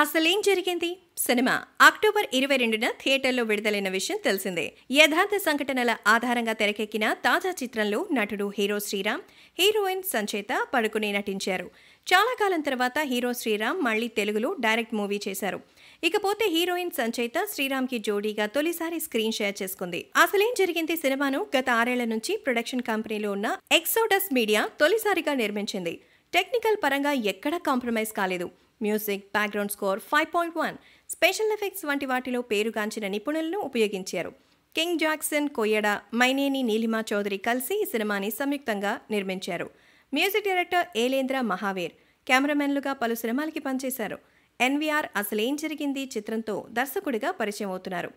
అసలేం జరిగింది cinema October ఇరవై రెండున థియేటర్లో విడుదలైన విషయం తెలిసిందే యథార్థ సంఘటనల ఆధారంగా తెరకెక్కిన తాజా చిత్రంలో నటుడు హీరో శ్రీరామ్ హీరోయిన్ సంచేత పడుకుని నటించారు చాలా కాలం తర్వాత హీరో శ్రీరామ్ మళ్ళీ తెలుగులో డైరెక్ట్ మూవీ చేశారు ఇకపోతే హీరోయిన్ సంచేత శ్రీరామ్కి జోడీగా తొలిసారి స్క్రీన్ షేర్ చేసుకుంది అసలేం జరిగింది సినిమాను గత ఆరేళ్ల నుంచి ప్రొడక్షన్ కంపెనీలో ఉన్న ఎక్సోడస్ మీడియా తొలిసారిగా నిర్మించింది టెక్నికల్ పరంగా ఎక్కడా కాంప్రమైజ్ కాలేదు music background score five point one special effects వంటి వాటిలో పేరుగాంచిన నిపుణులను ఉపయోగించారు కింగ్ జాక్సన్ కొయ్యడ మైనేని నీలిమా చౌదరి కలిసి ఈ సినిమాని సంయుక్తంగా నిర్మించారు మ్యూజిక్ డైరెక్టర్ ఏలేంద్ర మహావీర్ కెమెరామెన్లుగా పలు సినిమాలకి పనిచేశారు ఎన్వీఆర్ అసలేం జరిగింది చిత్రంతో దర్శకుడిగా పరిచయం అవుతున్నారు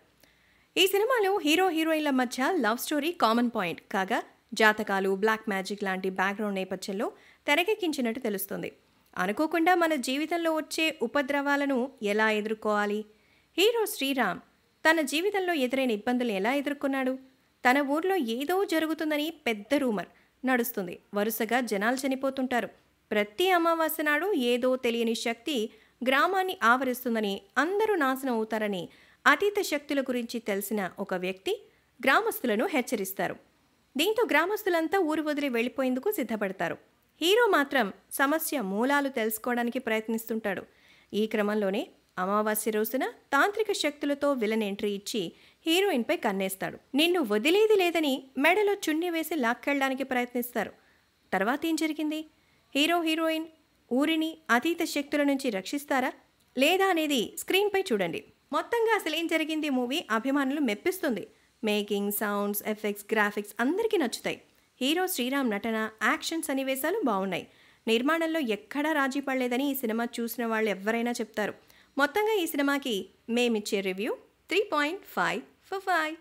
ఈ సినిమాలో హీరో హీరోయిన్ల మధ్య లవ్ స్టోరీ కామన్ పాయింట్ కాగా జాతకాలు బ్లాక్ మ్యాజిక్ లాంటి బ్యాక్గ్రౌండ్ నేపథ్యంలో తెరకెక్కించినట్టు తెలుస్తుంది అనుకోకుండా మన జీవితంలో వచ్చే ఉపద్రవాలను ఎలా ఎదుర్కోవాలి హీరో శ్రీరామ్ తన జీవితంలో ఎదురైన ఇబ్బందులు ఎలా ఎదుర్కొన్నాడు తన ఊర్లో ఏదో జరుగుతుందని పెద్ద రూమర్ నడుస్తుంది వరుసగా జనాలు చనిపోతుంటారు ప్రతి అమావాస్య నాడు ఏదో తెలియని శక్తి గ్రామాన్ని ఆవరిస్తుందని అందరూ నాశనం అవుతారని అతీత శక్తుల గురించి తెలిసిన ఒక వ్యక్తి గ్రామస్తులను హెచ్చరిస్తారు దీంతో గ్రామస్తులంతా ఊరు వదిలి వెళ్ళిపోయేందుకు సిద్ధపడతారు హీరో మాత్రం సమస్య మూలాలు తెలుసుకోవడానికి ప్రయత్నిస్తుంటాడు ఈ క్రమంలోనే అమావాస్య రోజున తాంత్రిక శక్తులతో విలన్ ఎంట్రీ ఇచ్చి హీరోయిన్పై కన్నేస్తాడు నిన్ను వదిలేది లేదని మెడలో చున్ని వేసి లాక్కెళ్ళడానికి ప్రయత్నిస్తారు తర్వాత ఏం జరిగింది హీరో హీరోయిన్ ఊరిని అతీత శక్తుల నుంచి రక్షిస్తారా లేదా అనేది స్క్రీన్పై చూడండి మొత్తంగా అసలు ఏం జరిగింది మూవీ అభిమానులు మెప్పిస్తుంది మేకింగ్ సౌండ్స్ ఎఫెక్ట్స్ గ్రాఫిక్స్ అందరికీ నచ్చుతాయి హీరో శ్రీరామ్ నటన యాక్షన్ సన్నివేశాలు బాగున్నాయి నిర్మాణంలో ఎక్కడా రాజీ పడలేదని ఈ సినిమా చూసిన వాళ్ళు ఎవరైనా చెప్తారు మొత్తంగా ఈ సినిమాకి మేమిచ్చే review three point five five